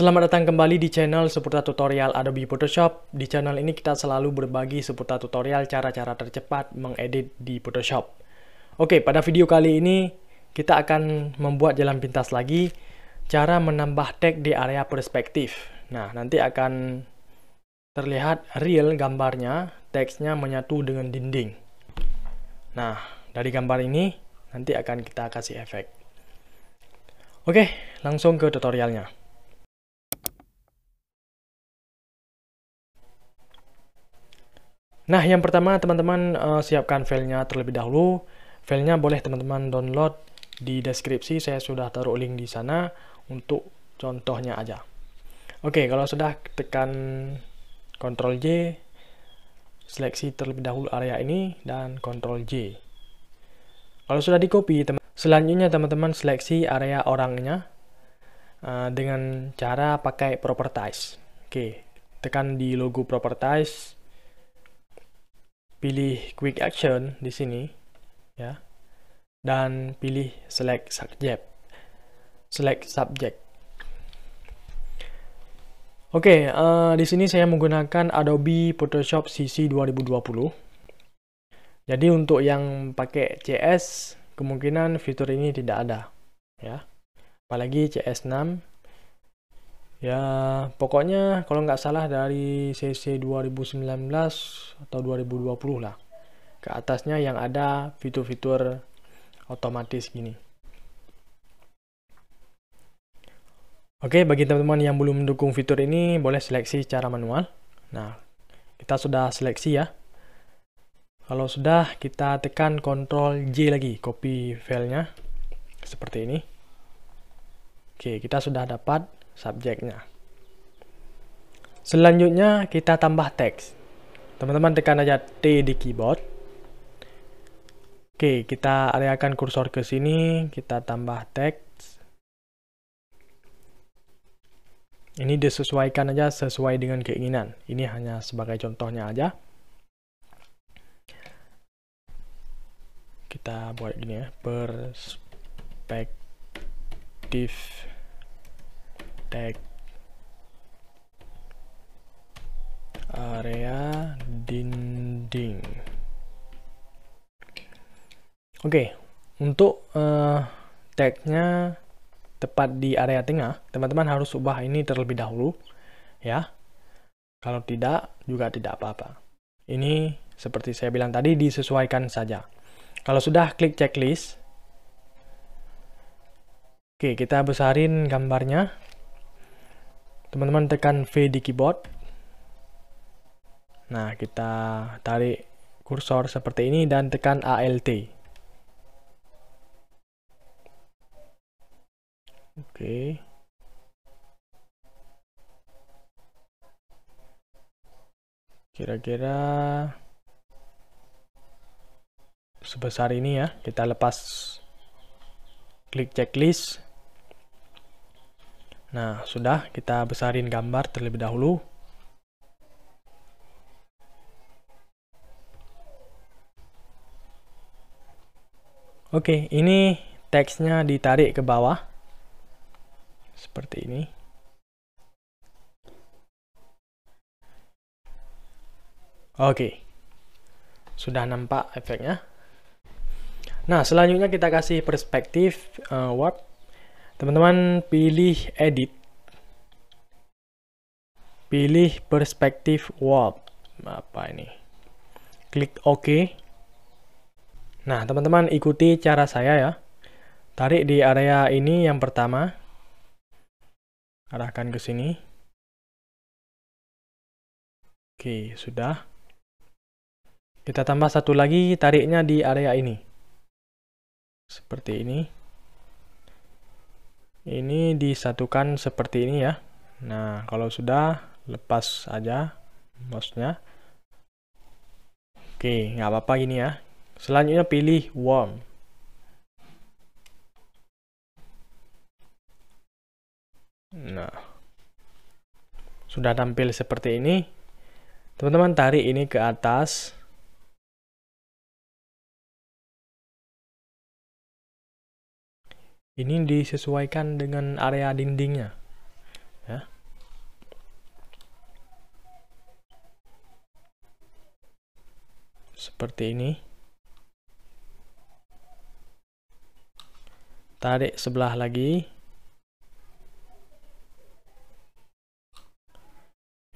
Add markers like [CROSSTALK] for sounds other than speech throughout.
Selamat datang kembali di channel seputar tutorial Adobe Photoshop. Di channel ini kita selalu berbagi seputar tutorial cara-cara tercepat mengedit di Photoshop. Oke, pada video kali ini kita akan membuat jalan pintas lagi cara menambah tag di area perspektif. Nah, nanti akan terlihat real gambarnya, teksnya menyatu dengan dinding. Nah, dari gambar ini nanti akan kita kasih efek. Oke, langsung ke tutorialnya. Nah, yang pertama teman-teman uh, siapkan filenya terlebih dahulu. Filenya boleh teman-teman download di deskripsi, saya sudah taruh link di sana untuk contohnya aja. Oke, kalau sudah tekan Ctrl J, seleksi terlebih dahulu area ini dan Ctrl J. Kalau sudah di copy, teman selanjutnya teman-teman seleksi area orangnya uh, dengan cara pakai properties. Oke, tekan di logo properties pilih quick action di sini ya dan pilih select subject select subject Oke, okay, uh, eh, di sini saya menggunakan Adobe Photoshop CC 2020. Jadi untuk yang pakai CS, kemungkinan fitur ini tidak ada, ya. Apalagi CS6 ya pokoknya kalau nggak salah dari CC 2019 atau 2020 lah ke atasnya yang ada fitur-fitur otomatis gini Oke, bagi teman-teman yang belum mendukung fitur ini, boleh seleksi secara manual. Nah, kita sudah seleksi ya. Kalau sudah, kita tekan Ctrl J lagi, copy filenya. Seperti ini. Oke, kita sudah dapat subjeknya. Selanjutnya kita tambah teks. Teman-teman tekan aja T di keyboard. Oke, kita arahkan kursor ke sini, kita tambah teks. Ini disesuaikan aja sesuai dengan keinginan. Ini hanya sebagai contohnya aja. Kita buat gini ya, perspektif tag area dinding. Oke, okay. untuk uh, eh, tagnya tepat di area tengah, teman-teman harus ubah ini terlebih dahulu, ya. Kalau tidak, juga tidak apa-apa. Ini seperti saya bilang tadi, disesuaikan saja. Kalau sudah, klik checklist. Oke, kita besarin gambarnya teman-teman tekan V di keyboard nah kita tarik kursor seperti ini dan tekan ALT oke kira-kira sebesar ini ya kita lepas klik checklist Nah, sudah kita besarin gambar terlebih dahulu. Oke, ini teksnya ditarik ke bawah. Seperti ini. Oke. Sudah nampak efeknya. Nah, selanjutnya kita kasih perspektif uh, eh, warp Teman-teman pilih edit. Pilih perspektif warp. Apa ini? Klik OK. Nah, teman-teman ikuti cara saya ya. Tarik di area ini yang pertama. Arahkan ke sini. Oke, sudah. Kita tambah satu lagi tariknya di area ini. Seperti ini ini disatukan seperti ini ya nah kalau sudah lepas aja mouse-nya oke nggak apa-apa gini ya selanjutnya pilih warm nah sudah tampil seperti ini teman-teman tarik ini ke atas ini disesuaikan dengan area dindingnya ya seperti ini tarik sebelah lagi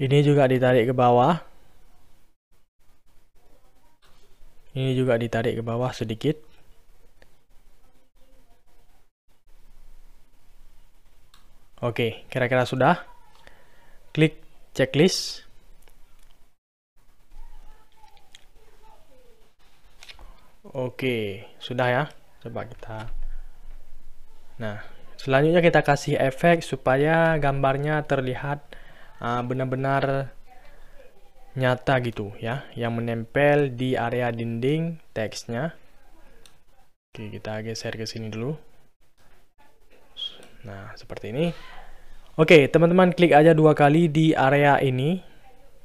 ini juga ditarik ke bawah ini juga ditarik ke bawah sedikit Oke, kira-kira sudah. Klik checklist. Oke, sudah ya. Coba kita. Nah, selanjutnya kita kasih efek supaya gambarnya terlihat ah, benar-benar uh, nyata gitu ya, yang menempel di area dinding teksnya. Oke, kita geser ke sini dulu. Nah, seperti ini. Oke, okay, teman-teman klik aja dua kali di area ini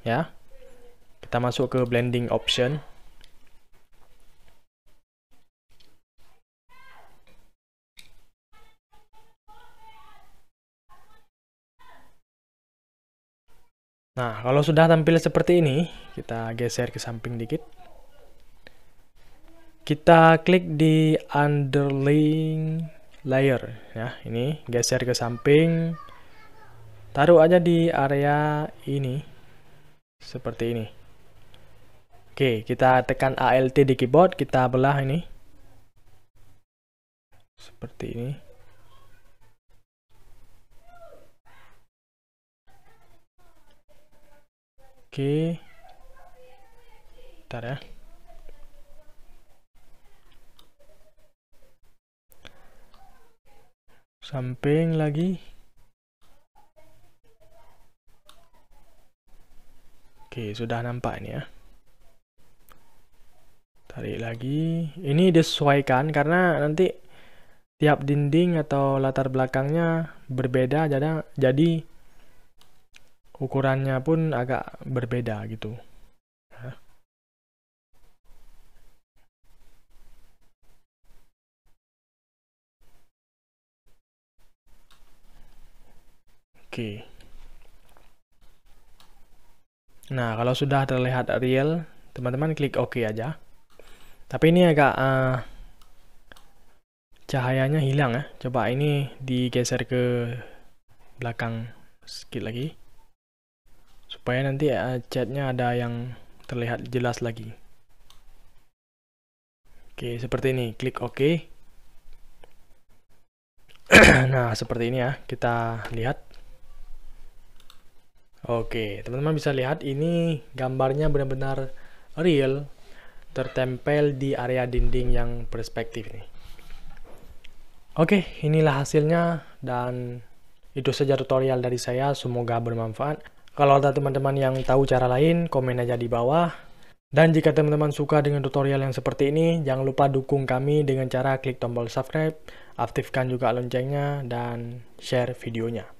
ya. Kita masuk ke blending option. Nah, kalau sudah tampil seperti ini, kita geser ke samping dikit. Kita klik di underlying layer ya. Ini geser ke samping taruh aja di area ini seperti ini oke kita tekan alt di keyboard kita belah ini seperti ini oke bentar ya samping lagi Oke, sudah nampak ni ya. Tarik lagi. Ini disesuaikan karena nanti tiap dinding atau latar belakangnya berbeda jadi jadi ukurannya pun agak berbeda gitu. Oke. Okay. Nah, kalau sudah terlihat real, teman-teman klik OK aja. Tapi ini agak uh, cahayanya hilang ya. Coba ini digeser ke belakang sedikit lagi. Supaya nanti uh, eh, catnya ada yang terlihat jelas lagi. Oke, seperti ini. Klik OK. [CLEARS THROAT] nah, seperti ini ya. Kita lihat. Oke, teman-teman bisa lihat ini gambarnya benar-benar real tertempel di area dinding yang perspektif ini. Oke, inilah hasilnya dan itu saja tutorial dari saya, semoga bermanfaat. Kalau ada teman-teman yang tahu cara lain, komen aja di bawah. Dan jika teman-teman suka dengan tutorial yang seperti ini, jangan lupa dukung kami dengan cara klik tombol subscribe, aktifkan juga loncengnya, dan share videonya.